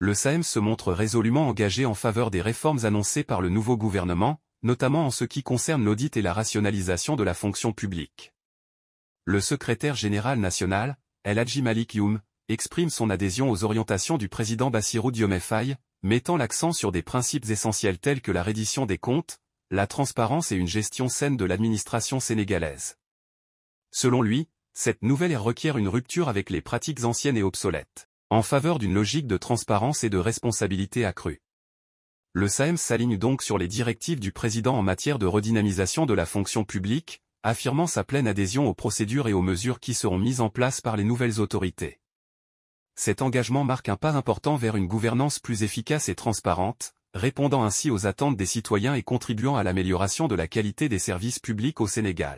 le SAEM se montre résolument engagé en faveur des réformes annoncées par le nouveau gouvernement, notamment en ce qui concerne l'audit et la rationalisation de la fonction publique. Le secrétaire général national, El Hadji Malik Youm, exprime son adhésion aux orientations du président Bassirou Diomaye mettant l'accent sur des principes essentiels tels que la reddition des comptes, la transparence et une gestion saine de l'administration sénégalaise. Selon lui, cette nouvelle ère requiert une rupture avec les pratiques anciennes et obsolètes en faveur d'une logique de transparence et de responsabilité accrue. Le SAEM s'aligne donc sur les directives du président en matière de redynamisation de la fonction publique, affirmant sa pleine adhésion aux procédures et aux mesures qui seront mises en place par les nouvelles autorités. Cet engagement marque un pas important vers une gouvernance plus efficace et transparente, répondant ainsi aux attentes des citoyens et contribuant à l'amélioration de la qualité des services publics au Sénégal.